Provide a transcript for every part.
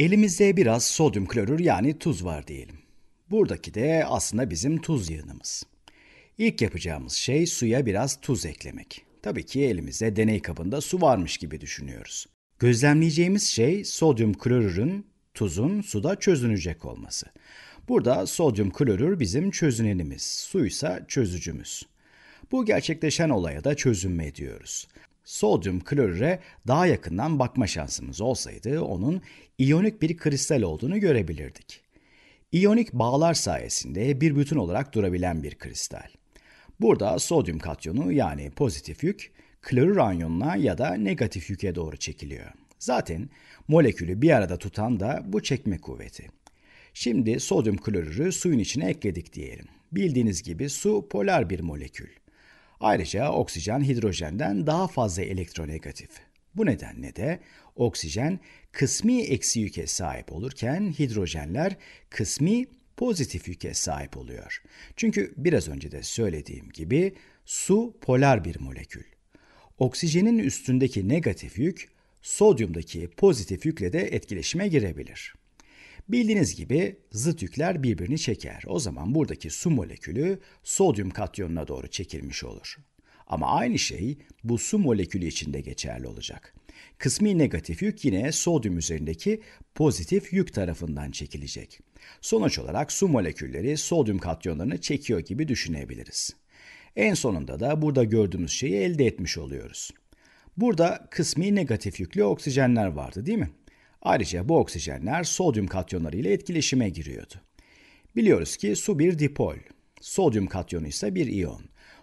Elimizde biraz sodyum klorür yani tuz var diyelim. Buradaki de aslında bizim tuz yığınımız. İlk yapacağımız şey suya biraz tuz eklemek. Tabii ki elimizde deney kabında su varmış gibi düşünüyoruz. Gözlemleyeceğimiz şey sodyum klorürün tuzun suda çözünecek olması. Burada sodyum klorür bizim çözünenimiz, suysa çözücümüz. Bu gerçekleşen olaya da çözünme diyoruz sodyum klorüre daha yakından bakma şansımız olsaydı onun iyonik bir kristal olduğunu görebilirdik. İyonik bağlar sayesinde bir bütün olarak durabilen bir kristal. Burada sodyum katyonu yani pozitif yük klorür anyonuna ya da negatif yüke doğru çekiliyor. Zaten molekülü bir arada tutan da bu çekme kuvveti. Şimdi sodyum klorürü suyun içine ekledik diyelim. Bildiğiniz gibi su polar bir molekül. Ayrıca oksijen hidrojenden daha fazla elektronegatif. Bu nedenle de oksijen kısmi eksi yüke sahip olurken hidrojenler kısmi pozitif yüke sahip oluyor. Çünkü biraz önce de söylediğim gibi su polar bir molekül. Oksijenin üstündeki negatif yük sodyumdaki pozitif yükle de etkileşime girebilir. Bildiğiniz gibi zıt yükler birbirini çeker. O zaman buradaki su molekülü sodyum katyonuna doğru çekilmiş olur. Ama aynı şey bu su molekülü için de geçerli olacak. Kısmi negatif yük yine sodyum üzerindeki pozitif yük tarafından çekilecek. Sonuç olarak su molekülleri sodyum katyonlarını çekiyor gibi düşünebiliriz. En sonunda da burada gördüğümüz şeyi elde etmiş oluyoruz. Burada kısmi negatif yüklü oksijenler vardı değil mi? Ayrıca bu oksijenler sodyum katyonları ile etkileşime giriyordu. Biliyoruz ki su bir dipol, sodyum katyonu ise bir iyon.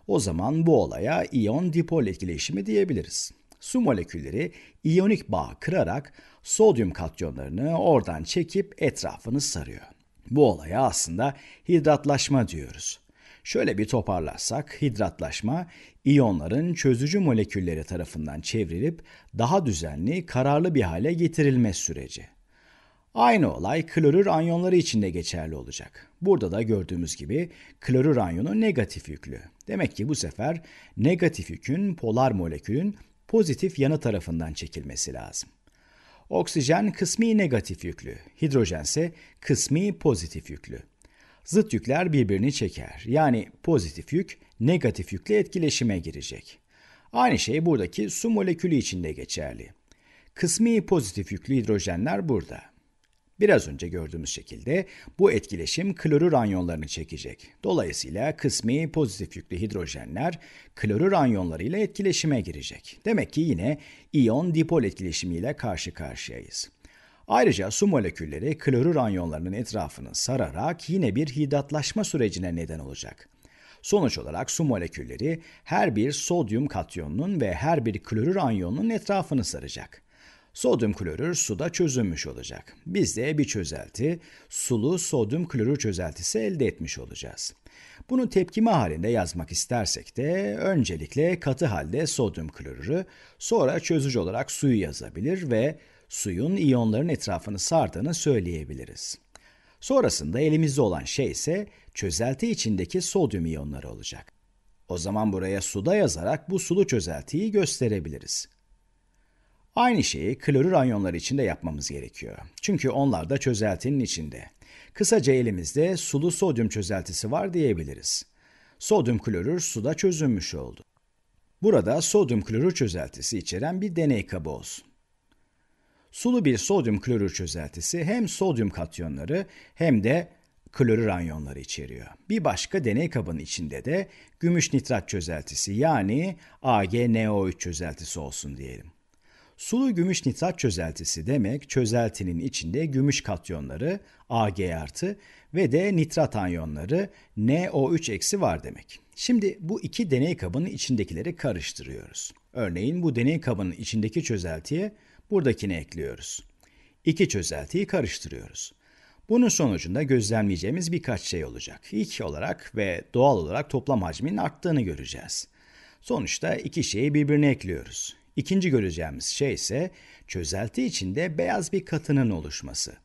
O zaman bu olaya iyon dipol etkileşimi diyebiliriz. Su molekülleri iyonik bağ kırarak sodyum katyonlarını oradan çekip etrafını sarıyor. Bu olaya aslında hidratlaşma diyoruz. Şöyle bir toparlarsak hidratlaşma iyonların çözücü molekülleri tarafından çevrilip daha düzenli, kararlı bir hale getirilme süreci. Aynı olay klorür anyonları için de geçerli olacak. Burada da gördüğümüz gibi klorür anyonu negatif yüklü. Demek ki bu sefer negatif yükün polar molekülün pozitif yanı tarafından çekilmesi lazım. Oksijen kısmi negatif yüklü, hidrojense kısmi pozitif yüklü. Zıt yükler birbirini çeker. Yani pozitif yük negatif yükle etkileşime girecek. Aynı şey buradaki su molekülü için de geçerli. Kısmi pozitif yüklü hidrojenler burada. Biraz önce gördüğümüz şekilde bu etkileşim klorür anyonlarını çekecek. Dolayısıyla kısmi pozitif yüklü hidrojenler klorür ile etkileşime girecek. Demek ki yine iyon dipol etkileşimiyle karşı karşıyayız. Ayrıca su molekülleri klorür anyonlarının etrafını sararak yine bir hidatlaşma sürecine neden olacak. Sonuç olarak su molekülleri her bir sodyum katyonunun ve her bir klorür anyonunun etrafını saracak. Sodyum klorür suda çözünmüş olacak. Biz de bir çözelti, sulu sodyum klorür çözeltisi elde etmiş olacağız. Bunu tepkime halinde yazmak istersek de öncelikle katı halde sodyum klorürü, sonra çözücü olarak suyu yazabilir ve suyun iyonların etrafını sardığını söyleyebiliriz. Sonrasında elimizde olan şey ise çözelti içindeki sodyum iyonları olacak. O zaman buraya suda yazarak bu sulu çözeltiyi gösterebiliriz. Aynı şeyi klorür anyonları için de yapmamız gerekiyor. Çünkü onlar da çözeltinin içinde. Kısaca elimizde sulu sodyum çözeltisi var diyebiliriz. Sodyum klorür suda çözünmüş oldu. Burada sodyum klorür çözeltisi içeren bir deney kabı olsun. Sulu bir sodyum klorür çözeltisi hem sodyum katyonları hem de klorür anyonları içeriyor. Bir başka deney kabının içinde de gümüş nitrat çözeltisi yani AgNO3 çözeltisi olsun diyelim. Sulu gümüş nitrat çözeltisi demek çözeltinin içinde gümüş katyonları Ag artı ve de nitrat anyonları NO3 eksi var demek. Şimdi bu iki deney kabının içindekileri karıştırıyoruz. Örneğin bu deney kabının içindeki çözeltiye buradakini ekliyoruz. İki çözeltiyi karıştırıyoruz. Bunun sonucunda gözlemleyeceğimiz birkaç şey olacak. İlk olarak ve doğal olarak toplam hacmin arttığını göreceğiz. Sonuçta iki şeyi birbirine ekliyoruz. İkinci göreceğimiz şey ise çözelti içinde beyaz bir katının oluşması.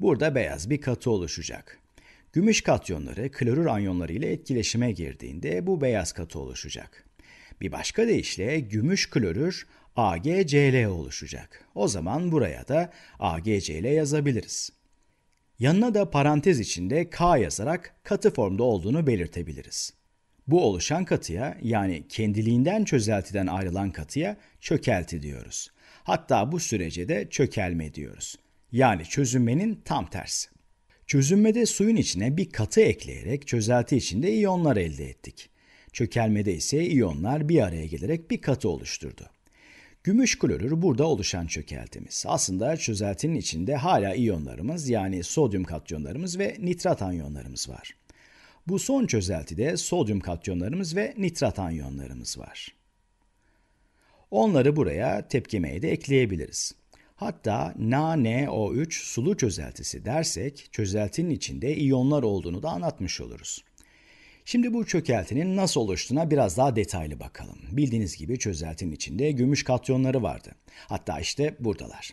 Burada beyaz bir katı oluşacak. Gümüş katyonları klorür anyonları ile etkileşime girdiğinde bu beyaz katı oluşacak. Bir başka deyişle gümüş klorür AgCl oluşacak. O zaman buraya da AgCl yazabiliriz. Yanına da parantez içinde K yazarak katı formda olduğunu belirtebiliriz. Bu oluşan katıya yani kendiliğinden çözeltiden ayrılan katıya çökelti diyoruz. Hatta bu sürece de çökelme diyoruz. Yani çözünmenin tam tersi. Çözünmede suyun içine bir katı ekleyerek çözelti içinde iyonlar elde ettik. Çökelmede ise iyonlar bir araya gelerek bir katı oluşturdu. Gümüş klorür burada oluşan çökeltimiz. Aslında çözeltinin içinde hala iyonlarımız yani sodyum katyonlarımız ve nitrat anyonlarımız var. Bu son çözeltide sodyum katyonlarımız ve nitrat anyonlarımız var. Onları buraya tepkimeye de ekleyebiliriz. Hatta NaNO3 sulu çözeltisi dersek çözeltinin içinde iyonlar olduğunu da anlatmış oluruz. Şimdi bu çökeltinin nasıl oluştuğuna biraz daha detaylı bakalım. Bildiğiniz gibi çözeltinin içinde gümüş katyonları vardı. Hatta işte buradalar.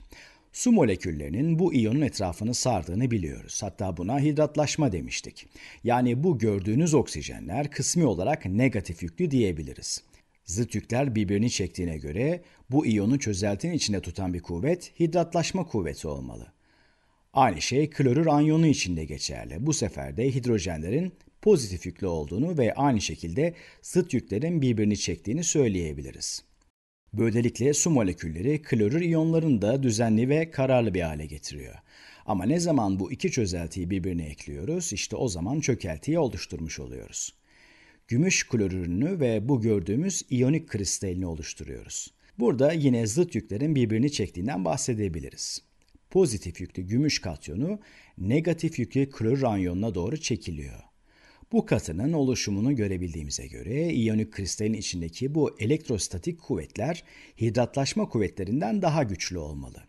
Su moleküllerinin bu iyonun etrafını sardığını biliyoruz. Hatta buna hidratlaşma demiştik. Yani bu gördüğünüz oksijenler kısmi olarak negatif yüklü diyebiliriz. Zıt yükler birbirini çektiğine göre bu iyonu çözeltinin içinde tutan bir kuvvet hidratlaşma kuvveti olmalı. Aynı şey klorür anyonu için de geçerli. Bu sefer de hidrojenlerin pozitif yüklü olduğunu ve aynı şekilde zıt yüklerin birbirini çektiğini söyleyebiliriz. Böylelikle su molekülleri klorür iyonlarını da düzenli ve kararlı bir hale getiriyor. Ama ne zaman bu iki çözeltiyi birbirine ekliyoruz, işte o zaman çökeltiyi oluşturmuş oluyoruz. Gümüş klorürünü ve bu gördüğümüz iyonik kristalini oluşturuyoruz. Burada yine zıt yüklerin birbirini çektiğinden bahsedebiliriz. Pozitif yüklü gümüş katyonu negatif yüklü klorür anyonuna doğru çekiliyor. Bu katının oluşumunu görebildiğimize göre iyonik kristalin içindeki bu elektrostatik kuvvetler hidratlaşma kuvvetlerinden daha güçlü olmalı.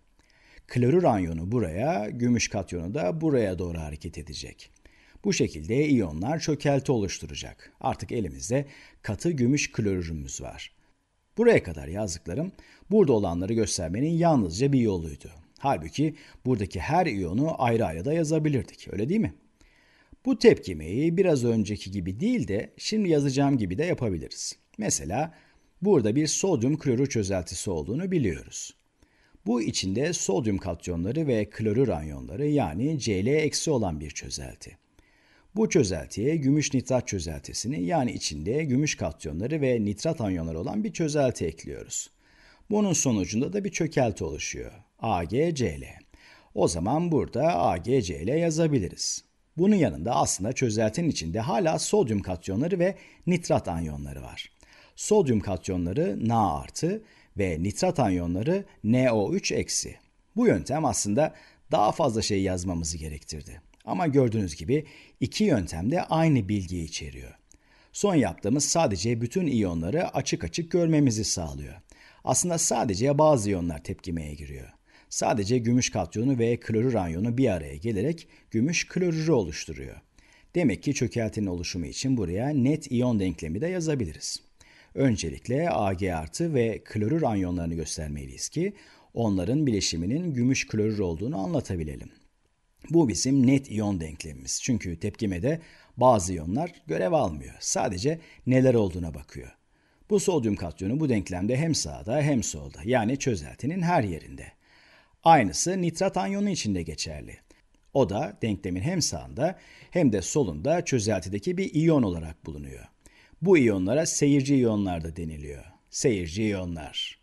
Klorür anyonu buraya, gümüş katyonu da buraya doğru hareket edecek. Bu şekilde iyonlar çökelti oluşturacak. Artık elimizde katı gümüş klorürümüz var. Buraya kadar yazdıklarım burada olanları göstermenin yalnızca bir yoluydu. Halbuki buradaki her iyonu ayrı ayrı da yazabilirdik. Öyle değil mi? Bu tepkimeyi biraz önceki gibi değil de şimdi yazacağım gibi de yapabiliriz. Mesela burada bir sodyum klorür çözeltisi olduğunu biliyoruz. Bu içinde sodyum katyonları ve klorür anyonları yani Cl eksi olan bir çözelti. Bu çözeltiye gümüş nitrat çözeltisini yani içinde gümüş katyonları ve nitrat anyonları olan bir çözelti ekliyoruz. Bunun sonucunda da bir çökelti oluşuyor. AgCl. O zaman burada AgCl yazabiliriz. Bunun yanında aslında çözeltinin içinde hala sodyum katyonları ve nitrat anyonları var. Sodyum katyonları Na artı ve nitrat anyonları NO3 eksi. Bu yöntem aslında daha fazla şey yazmamızı gerektirdi. Ama gördüğünüz gibi iki yöntem de aynı bilgiyi içeriyor. Son yaptığımız sadece bütün iyonları açık açık görmemizi sağlıyor. Aslında sadece bazı iyonlar tepkimeye giriyor. Sadece gümüş katyonu ve klorür anyonu bir araya gelerek gümüş klorürü oluşturuyor. Demek ki çökeltinin oluşumu için buraya net iyon denklemi de yazabiliriz. Öncelikle Ag artı ve klorür anyonlarını göstermeliyiz ki onların bileşiminin gümüş klorür olduğunu anlatabilelim. Bu bizim net iyon denklemimiz. Çünkü tepkimede bazı iyonlar görev almıyor. Sadece neler olduğuna bakıyor. Bu sodyum katyonu bu denklemde hem sağda hem solda yani çözeltinin her yerinde. Aynısı nitrat anyonu için de geçerli. O da denklemin hem sağında hem de solunda çözeltideki bir iyon olarak bulunuyor. Bu iyonlara seyirci iyonlar da deniliyor. Seyirci iyonlar.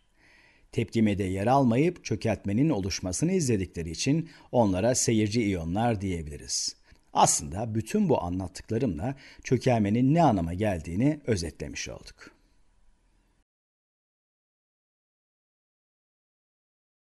Tepkimede yer almayıp çökeltmenin oluşmasını izledikleri için onlara seyirci iyonlar diyebiliriz. Aslında bütün bu anlattıklarımla çökelmenin ne anlama geldiğini özetlemiş olduk.